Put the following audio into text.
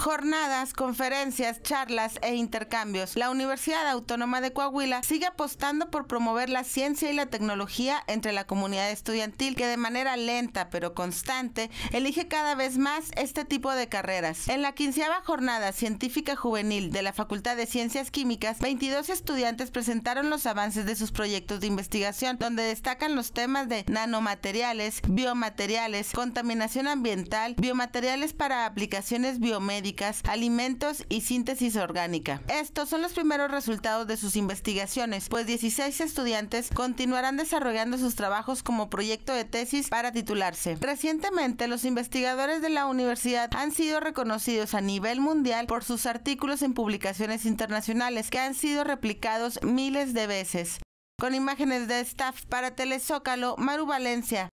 jornadas, conferencias, charlas e intercambios. La Universidad Autónoma de Coahuila sigue apostando por promover la ciencia y la tecnología entre la comunidad estudiantil que de manera lenta pero constante elige cada vez más este tipo de carreras. En la quinceava jornada científica juvenil de la Facultad de Ciencias Químicas, 22 estudiantes presentaron los avances de sus proyectos de investigación, donde destacan los temas de nanomateriales, biomateriales, contaminación ambiental, biomateriales para aplicaciones biomédicas, alimentos y síntesis orgánica. Estos son los primeros resultados de sus investigaciones, pues 16 estudiantes continuarán desarrollando sus trabajos como proyecto de tesis para titularse. Recientemente, los investigadores de la universidad han sido reconocidos a nivel mundial por sus artículos en publicaciones internacionales que han sido replicados miles de veces. Con imágenes de staff para Telezócalo, Maru Valencia.